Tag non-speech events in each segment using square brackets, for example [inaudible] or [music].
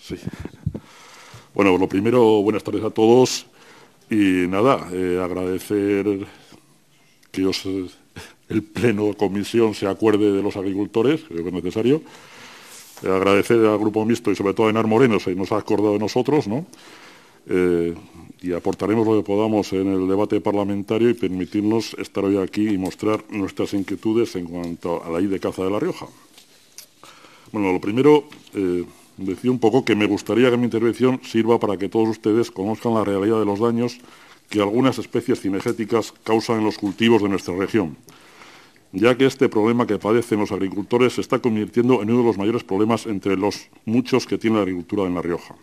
Sí. Bueno, pues lo primero, buenas tardes a todos y nada, eh, agradecer que el Pleno Comisión se acuerde de los agricultores, creo que es necesario. Eh, agradecer al Grupo Mixto y sobre todo a Enar Moreno, se nos ha acordado de nosotros, ¿no? Eh, y aportaremos lo que podamos en el debate parlamentario y permitirnos estar hoy aquí y mostrar nuestras inquietudes en cuanto a la ley de caza de La Rioja. Bueno, lo primero, decía un poco que me gustaría que mi intervención sirva para que todos ustedes conozcan la realidad de los daños que algunas especies cinegéticas causan en los cultivos de nuestra región, ya que este problema que padecen los agricultores se está convirtiendo en uno de los mayores problemas entre los muchos que tiene la agricultura en La Rioja.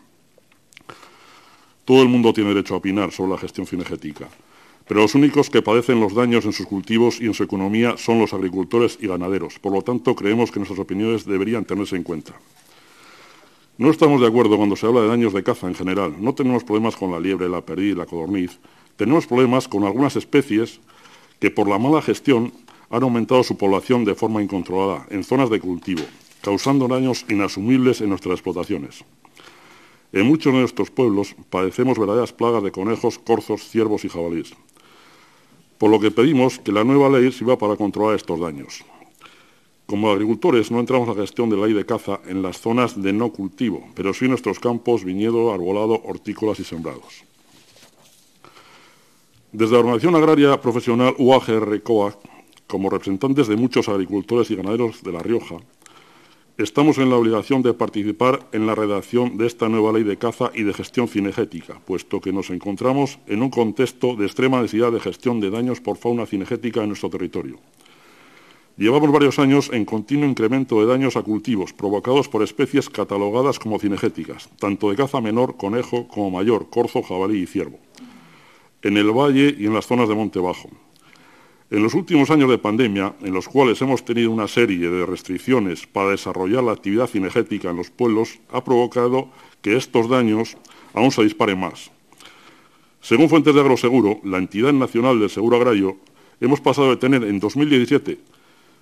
Todo el mundo tiene derecho a opinar sobre la gestión cinegética, pero los únicos que padecen los daños en sus cultivos y en su economía son los agricultores y ganaderos. Por lo tanto, creemos que nuestras opiniones deberían tenerse en cuenta. No estamos de acuerdo cuando se habla de daños de caza en general. No tenemos problemas con la liebre, la perdiz, la codorniz. Tenemos problemas con algunas especies que por la mala gestión han aumentado su población de forma incontrolada en zonas de cultivo, causando daños inasumibles en nuestras explotaciones. En muchos de nuestros pueblos padecemos verdaderas plagas de conejos, corzos, ciervos y jabalíes, por lo que pedimos que la nueva ley sirva para controlar estos daños. Como agricultores no entramos en la gestión de la ley de caza en las zonas de no cultivo, pero sí en nuestros campos, viñedo, arbolado, hortícolas y sembrados. Desde la Organización Agraria Profesional uagr coa como representantes de muchos agricultores y ganaderos de La Rioja, estamos en la obligación de participar en la redacción de esta nueva ley de caza y de gestión cinegética, puesto que nos encontramos en un contexto de extrema necesidad de gestión de daños por fauna cinegética en nuestro territorio Llevamos varios años en continuo incremento de daños a cultivos provocados por especies catalogadas como cinegéticas, tanto de caza menor, conejo, como mayor, corzo, jabalí y ciervo, en el valle y en las zonas de monte bajo. En los últimos años de pandemia, en los cuales hemos tenido una serie de restricciones para desarrollar la actividad cinegética en los pueblos, ha provocado que estos daños aún se disparen más. Según fuentes de Agroseguro, la entidad nacional del seguro agrario, hemos pasado de tener en 2017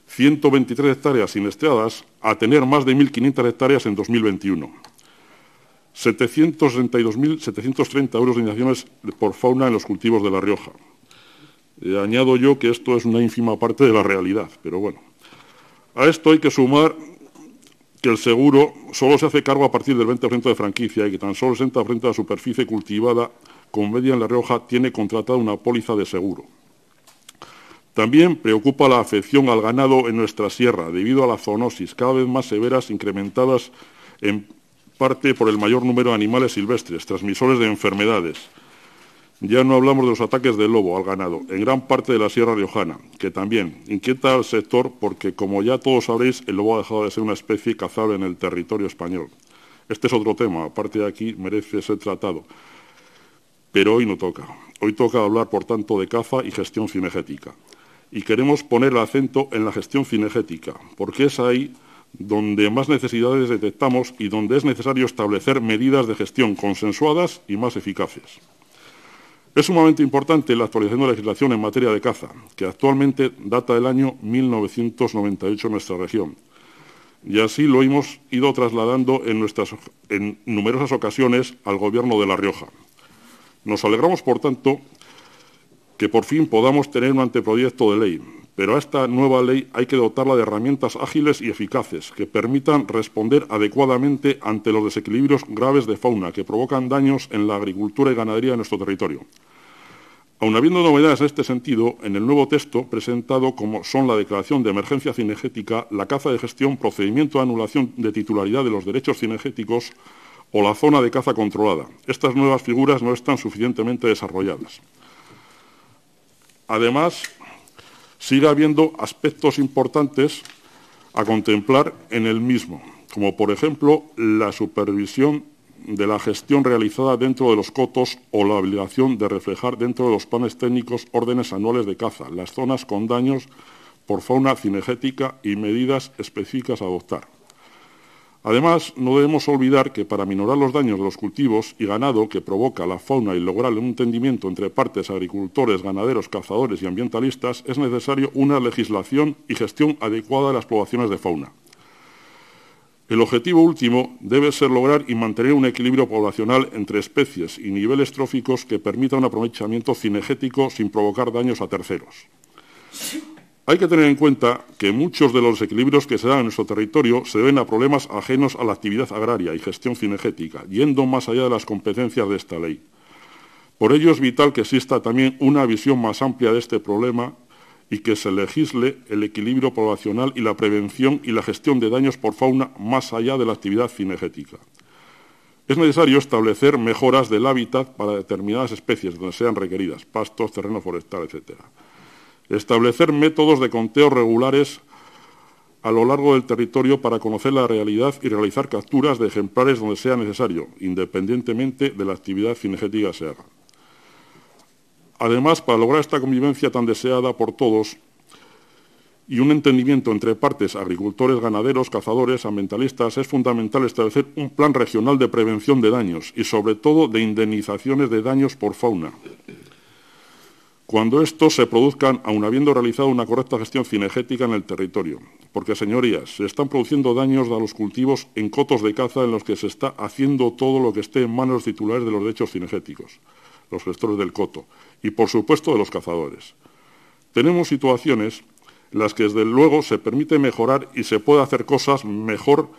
123 hectáreas inesteadas a tener más de 1.500 hectáreas en 2021. 732.730 euros de indemnizaciones por fauna en los cultivos de La Rioja. Eh, añado yo que esto es una ínfima parte de la realidad, pero bueno. A esto hay que sumar que el seguro solo se hace cargo a partir del 20% de franquicia y que tan solo 60% de la superficie cultivada con media en La Rioja tiene contratada una póliza de seguro. También preocupa la afección al ganado en nuestra sierra, debido a las zoonosis cada vez más severas, incrementadas en parte por el mayor número de animales silvestres, transmisores de enfermedades. Ya no hablamos de los ataques del lobo al ganado, en gran parte de la Sierra Riojana, que también inquieta al sector porque, como ya todos sabéis, el lobo ha dejado de ser una especie cazable en el territorio español. Este es otro tema, aparte de aquí merece ser tratado, pero hoy no toca. Hoy toca hablar, por tanto, de caza y gestión cinegética y queremos poner el acento en la gestión cinegética, porque es ahí donde más necesidades detectamos y donde es necesario establecer medidas de gestión consensuadas y más eficaces. Es sumamente importante la actualización de la legislación en materia de caza, que actualmente data del año 1998 en nuestra región. Y así lo hemos ido trasladando en, en numerosas ocasiones al Gobierno de La Rioja. Nos alegramos, por tanto, que por fin podamos tener un anteproyecto de ley, pero a esta nueva ley hay que dotarla de herramientas ágiles y eficaces que permitan responder adecuadamente ante los desequilibrios graves de fauna que provocan daños en la agricultura y ganadería de nuestro territorio. Aun habiendo novedades en este sentido, en el nuevo texto presentado como son la declaración de emergencia cinegética, la caza de gestión, procedimiento de anulación de titularidad de los derechos cinegéticos o la zona de caza controlada, estas nuevas figuras no están suficientemente desarrolladas. Además, sigue habiendo aspectos importantes a contemplar en el mismo, como por ejemplo la supervisión de la gestión realizada dentro de los cotos o la obligación de reflejar dentro de los planes técnicos órdenes anuales de caza, las zonas con daños por fauna cinegética y medidas específicas a adoptar. Además, no debemos olvidar que para minorar los daños de los cultivos y ganado que provoca la fauna y lograr un entendimiento entre partes agricultores, ganaderos, cazadores y ambientalistas, es necesario una legislación y gestión adecuada de las poblaciones de fauna. El objetivo último debe ser lograr y mantener un equilibrio poblacional entre especies y niveles tróficos que permita un aprovechamiento cinegético sin provocar daños a terceros. Hay que tener en cuenta que muchos de los equilibrios que se dan en nuestro territorio se deben a problemas ajenos a la actividad agraria y gestión cinegética, yendo más allá de las competencias de esta ley. Por ello es vital que exista también una visión más amplia de este problema y que se legisle el equilibrio poblacional y la prevención y la gestión de daños por fauna más allá de la actividad cinegética. Es necesario establecer mejoras del hábitat para determinadas especies donde sean requeridas, pastos, terreno forestal, etc., establecer métodos de conteo regulares a lo largo del territorio para conocer la realidad y realizar capturas de ejemplares donde sea necesario, independientemente de la actividad cinegética que Además, para lograr esta convivencia tan deseada por todos y un entendimiento entre partes, agricultores, ganaderos, cazadores, ambientalistas, es fundamental establecer un plan regional de prevención de daños y, sobre todo, de indemnizaciones de daños por fauna cuando estos se produzcan aun habiendo realizado una correcta gestión cinegética en el territorio. Porque, señorías, se están produciendo daños a los cultivos en cotos de caza en los que se está haciendo todo lo que esté en manos titulares de los derechos cinegéticos, los gestores del coto, y por supuesto de los cazadores. Tenemos situaciones en las que desde luego se permite mejorar y se puede hacer cosas mejor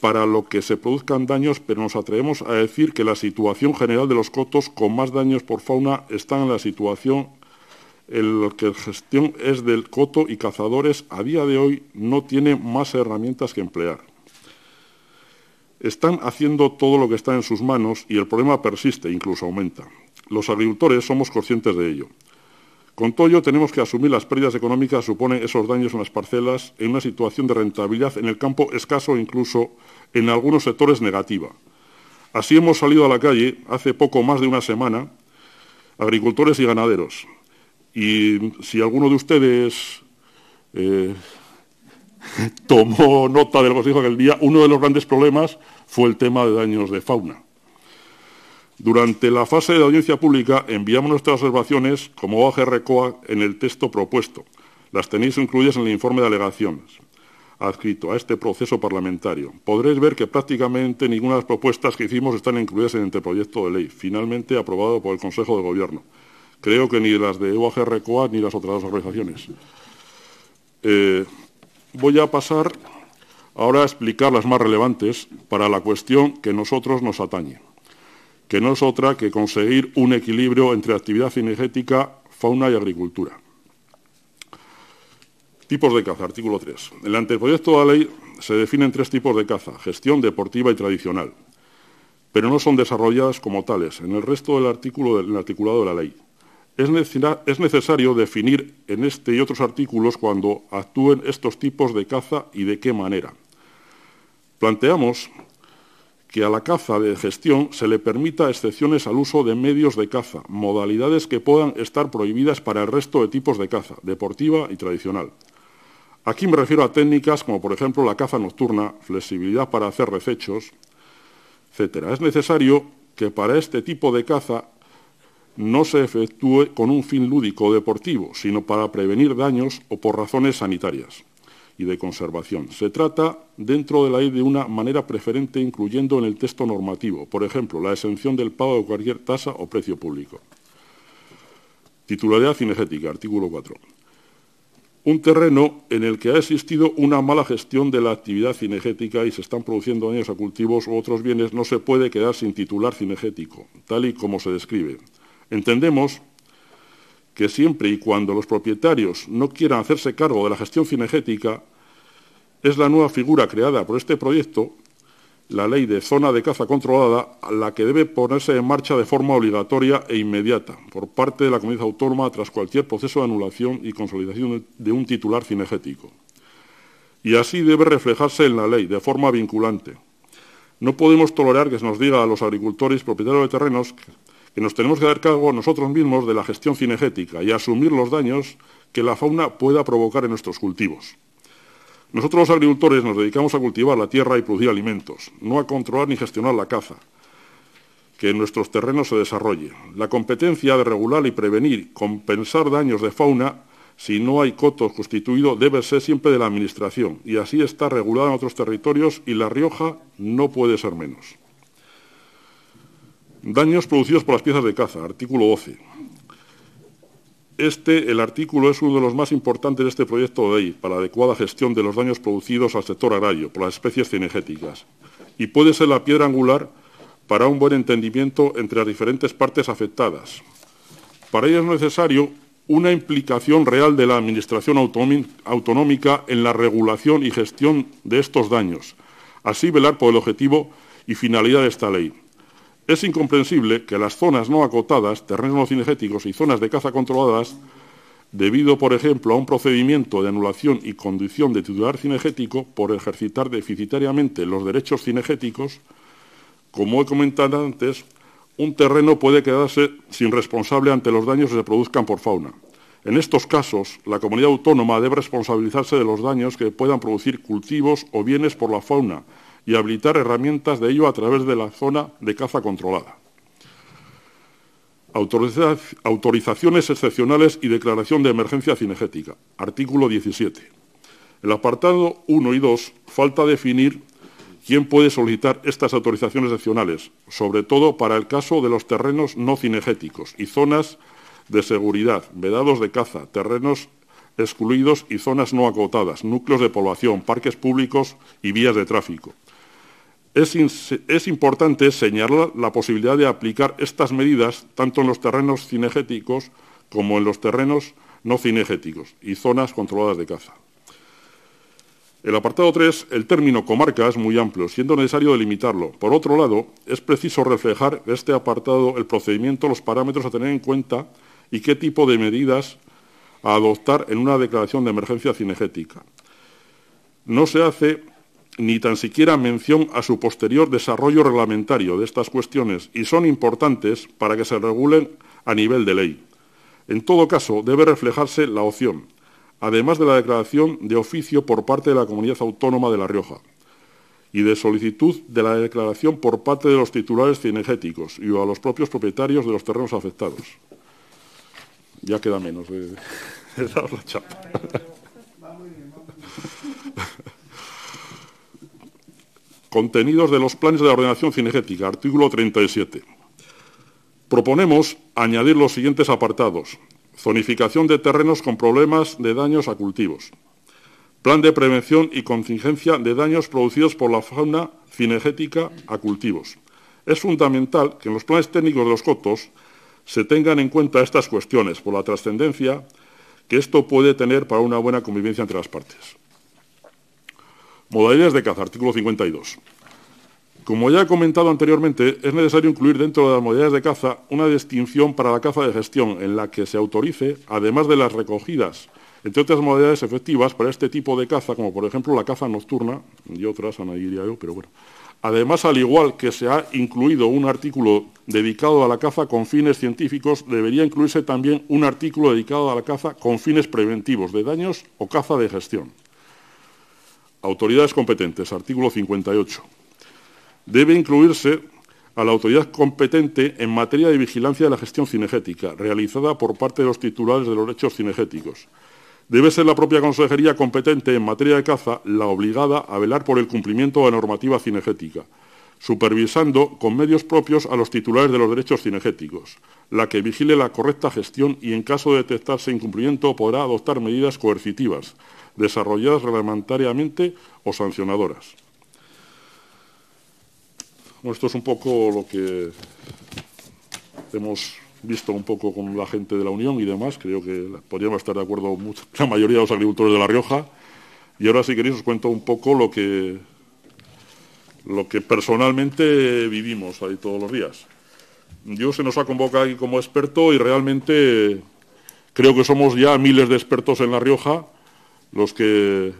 para lo que se produzcan daños, pero nos atrevemos a decir que la situación general de los cotos con más daños por fauna está en la situación en la que la gestión es del coto y cazadores a día de hoy no tiene más herramientas que emplear. Están haciendo todo lo que está en sus manos y el problema persiste, incluso aumenta. Los agricultores somos conscientes de ello. Con todo ello, tenemos que asumir las pérdidas económicas que suponen esos daños en las parcelas en una situación de rentabilidad en el campo escaso e incluso en algunos sectores negativa. Así hemos salido a la calle hace poco más de una semana, agricultores y ganaderos. Y si alguno de ustedes eh, [laughs] tomó nota de del dijo aquel día, uno de los grandes problemas fue el tema de daños de fauna. Durante la fase de audiencia pública enviamos nuestras observaciones como OGRCOA, en el texto propuesto. Las tenéis incluidas en el informe de alegaciones adscrito a este proceso parlamentario. Podréis ver que prácticamente ninguna de las propuestas que hicimos están incluidas en el este proyecto de ley, finalmente aprobado por el Consejo de Gobierno. Creo que ni las de OGRCOA ni las otras organizaciones. Eh, voy a pasar ahora a explicar las más relevantes para la cuestión que nosotros nos atañe que no es otra que conseguir un equilibrio entre actividad energética, fauna y agricultura. Tipos de caza, artículo 3. En el anteproyecto de la ley se definen tres tipos de caza, gestión deportiva y tradicional, pero no son desarrolladas como tales en el resto del artículo del articulado de la ley. Es, es necesario definir en este y otros artículos cuando actúen estos tipos de caza y de qué manera. Planteamos que a la caza de gestión se le permita excepciones al uso de medios de caza, modalidades que puedan estar prohibidas para el resto de tipos de caza, deportiva y tradicional. Aquí me refiero a técnicas como por ejemplo la caza nocturna, flexibilidad para hacer recechos, etc. Es necesario que para este tipo de caza no se efectúe con un fin lúdico o deportivo, sino para prevenir daños o por razones sanitarias y de conservación. Se trata, dentro de la ley, de una manera preferente incluyendo en el texto normativo, por ejemplo, la exención del pago de cualquier tasa o precio público. Titularidad cinegética, artículo 4. Un terreno en el que ha existido una mala gestión de la actividad cinegética y se están produciendo daños a cultivos u otros bienes no se puede quedar sin titular cinegético, tal y como se describe. Entendemos que siempre y cuando los propietarios no quieran hacerse cargo de la gestión cinegética, es la nueva figura creada por este proyecto, la ley de zona de caza controlada, la que debe ponerse en marcha de forma obligatoria e inmediata por parte de la comunidad autónoma tras cualquier proceso de anulación y consolidación de un titular cinegético. Y así debe reflejarse en la ley de forma vinculante. No podemos tolerar que se nos diga a los agricultores propietarios de terrenos que nos tenemos que dar cargo nosotros mismos de la gestión cinegética y asumir los daños que la fauna pueda provocar en nuestros cultivos. Nosotros los agricultores nos dedicamos a cultivar la tierra y producir alimentos, no a controlar ni gestionar la caza, que en nuestros terrenos se desarrolle. La competencia de regular y prevenir, compensar daños de fauna, si no hay cotos constituido, debe ser siempre de la Administración, y así está regulada en otros territorios y La Rioja no puede ser menos. Daños producidos por las piezas de caza, artículo 12. Este, el artículo, es uno de los más importantes de este proyecto de ley para la adecuada gestión de los daños producidos al sector agrario por las especies cinegéticas y puede ser la piedra angular para un buen entendimiento entre las diferentes partes afectadas. Para ello es necesario una implicación real de la Administración autonómica en la regulación y gestión de estos daños, así velar por el objetivo y finalidad de esta ley es incomprensible que las zonas no acotadas, terrenos cinegéticos y zonas de caza controladas, debido, por ejemplo, a un procedimiento de anulación y condición de titular cinegético por ejercitar deficitariamente los derechos cinegéticos, como he comentado antes, un terreno puede quedarse sin responsable ante los daños que se produzcan por fauna. En estos casos, la comunidad autónoma debe responsabilizarse de los daños que puedan producir cultivos o bienes por la fauna, y habilitar herramientas de ello a través de la zona de caza controlada. autorizaciones excepcionales y declaración de emergencia cinegética. Artículo 17. El apartado 1 y 2 falta definir quién puede solicitar estas autorizaciones excepcionales, sobre todo para el caso de los terrenos no cinegéticos y zonas de seguridad, vedados de caza, terrenos excluidos y zonas no acotadas, núcleos de población, parques públicos y vías de tráfico. Es, importante señalar la posibilidad de aplicar estas medidas tanto en los terrenos cinegéticos como en los terrenos no cinegéticos y zonas controladas de caza. El apartado 3, el término comarca es muy amplio, siendo necesario delimitarlo. Por otro lado, es preciso reflejar este apartado el procedimiento, los parámetros a tener en cuenta y qué tipo de medidas a adoptar en una declaración de emergencia cinegética. No se hace ni tan siquiera mención a su posterior desarrollo reglamentario de estas cuestiones y son importantes para que se regulen a nivel de ley. En todo caso, debe reflejarse la opción, además de la declaración de oficio por parte de la Comunidad Autónoma de La Rioja y de solicitud de la declaración por parte de los titulares cinegéticos y a los propios propietarios de los terrenos afectados. Ya queda menos de dar la chapa. Contenidos de los planes de ordenación cinegética, artículo 37. Proponemos añadir los siguientes apartados. Zonificación de terrenos con problemas de daños a cultivos. Plan de prevención y contingencia de daños producidos por la fauna cinegética a cultivos. Es fundamental que en los planes técnicos de los cotos se tengan en cuenta estas cuestiones por la trascendencia que esto puede tener para una buena convivencia entre las partes. Modalidades de caza, artículo 52. Como ya he comentado anteriormente, es necesario incluir dentro de las modalidades de caza una distinción para la caza de gestión en la que se autorice, además de las recogidas, entre otras modalidades efectivas para este tipo de caza, como por ejemplo la caza nocturna y otras, añadiría yo, pero bueno. Además, al igual que se ha incluido un artículo dedicado a la caza con fines científicos, debería incluirse también un artículo dedicado a la caza con fines preventivos de daños o caza de gestión. Autoridades competentes, artículo 58. Debe incluirse a la autoridad competente en materia de vigilancia de la gestión cinegética, realizada por parte de los titulares de los derechos cinegéticos. Debe ser la propia consejería competente en materia de caza la obligada a velar por el cumplimiento de la normativa cinegética, supervisando con medios propios a los titulares de los derechos cinegéticos, la que vigile la correcta gestión y en caso de detectarse incumplimiento podrá adoptar medidas coercitivas desarrolladas reglamentariamente o sancionadoras. esto es un poco lo que hemos visto un poco con la gente de la Unión y demás, creo que podríamos estar de acuerdo la mayoría de los agricultores de La Rioja. Y ahora, si queréis, os cuento un poco lo que, lo que personalmente vivimos ahí todos los días. Yo se nos ha convocado aquí como experto y realmente creo que somos ya miles de expertos en La Rioja los que,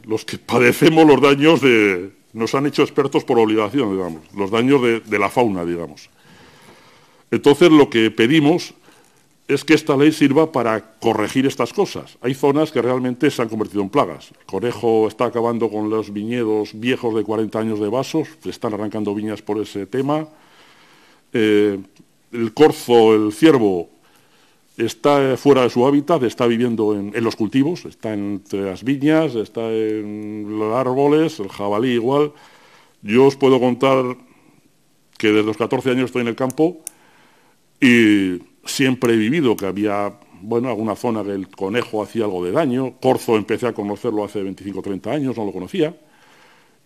padecemos los daños de... Nos han hecho expertos por obligación, digamos, los daños de, la fauna, digamos. Entonces, lo que pedimos es que esta ley sirva para corregir estas cosas. Hay zonas que realmente se han convertido en plagas. El conejo está acabando con los viñedos viejos de 40 años de vasos, se están arrancando viñas por ese tema. Eh, el corzo, el ciervo, está eh, fuera de su hábitat, está viviendo en, los cultivos, está entre las viñas, está en los árboles, el jabalí igual. Yo os puedo contar que desde los 14 años estoy en el campo y siempre he vivido que había, bueno, alguna zona que el conejo hacía algo de daño. Corzo empecé a conocerlo hace 25 o 30 años, no lo conocía.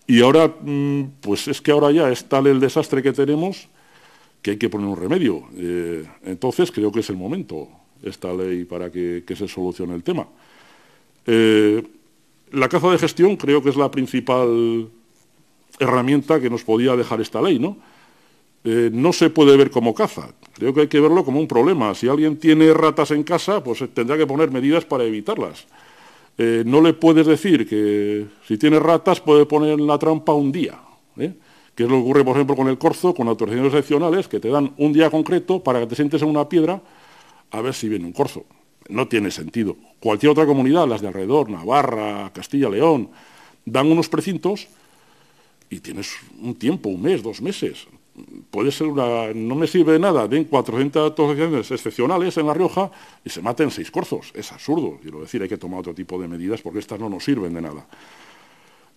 Y ahora, mm, pues es que ahora ya es tal el desastre que tenemos que hay que poner un remedio. Eh, entonces creo que es el momento esta ley para que, se solucione el tema. Eh, la caza de gestión creo que es la principal herramienta que nos podía dejar esta ley, eh, ¿no? se puede ver como caza. Creo que hay que verlo como un problema. Si alguien tiene ratas en casa, pues eh, tendrá que poner medidas para evitarlas. no le puedes decir que si tiene ratas puede poner en la trampa un día, que es lo que ocurre, por ejemplo, con el corzo, con autorizaciones excepcionales, que te dan un día concreto para que te sientes en una piedra a ver si viene un corzo. No tiene sentido. Cualquier otra comunidad, las de alrededor, Navarra, Castilla, León, dan unos precintos y tienes un tiempo, un mes, dos meses. Puede ser una... No me sirve de nada, den 400 actuaciones excepcionales en La Rioja y se maten seis corzos. Es absurdo, quiero decir, hay que tomar otro tipo de medidas porque estas no nos sirven de nada.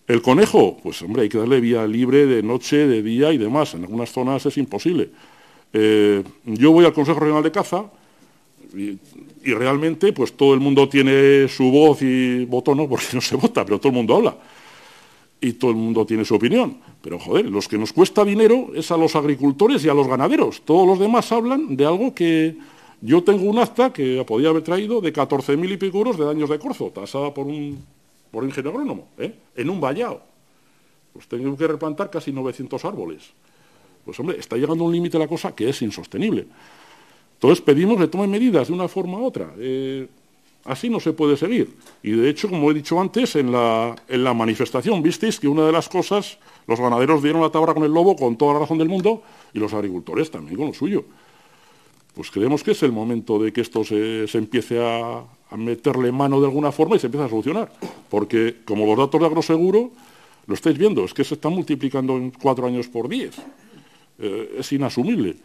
El conejo, pues hombre, hay que darle vía libre de noche, de día y demás. En algunas zonas es imposible. Eh, yo voy al Consejo Regional de Caza, y, realmente, pues todo el mundo tiene su voz y voto no, porque no se vota, pero todo el mundo habla. Y todo el mundo tiene su opinión. Pero joder, los que nos cuesta dinero es a los agricultores y a los ganaderos. Todos los demás hablan de algo que, yo tengo un acta que podía haber traído de 14.000 y pico de daños de corzo, tasada por un, ingeniero agrónomo, ¿eh? en un vallado. Pues tengo que replantar casi 900 árboles. Pues hombre, está llegando un límite la cosa que es insostenible. Entonces pedimos que tomen medidas de una forma u otra. Eh, así no se puede seguir. Y de hecho, como he dicho antes, en la, manifestación visteis que una de las cosas, los ganaderos dieron la tabla con el lobo con toda la razón del mundo y los agricultores también con lo suyo. Pues creemos que es el momento de que esto se, empiece a, meterle mano de alguna forma y se empiece a solucionar. Porque como los datos de agroseguro, lo estáis viendo, es que se está multiplicando en cuatro años por diez. Eh, es inasumible.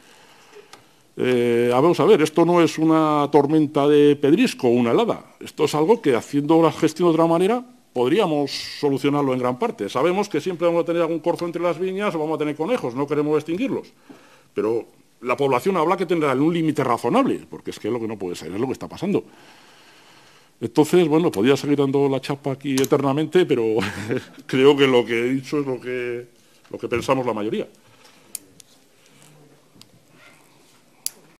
Eh, a ver, esto no es una tormenta de pedrisco o una helada. Esto es algo que haciendo la gestión de otra manera podríamos solucionarlo en gran parte. Sabemos que siempre vamos a tener algún corzo entre las viñas o vamos a tener conejos, no queremos extinguirlos. Pero la población habla que tendrá un límite razonable, porque es que es lo que no puede ser, es lo que está pasando. Entonces, bueno, podría seguir dando la chapa aquí eternamente, pero [laughs] creo que lo que he dicho es lo que pensamos la mayoría.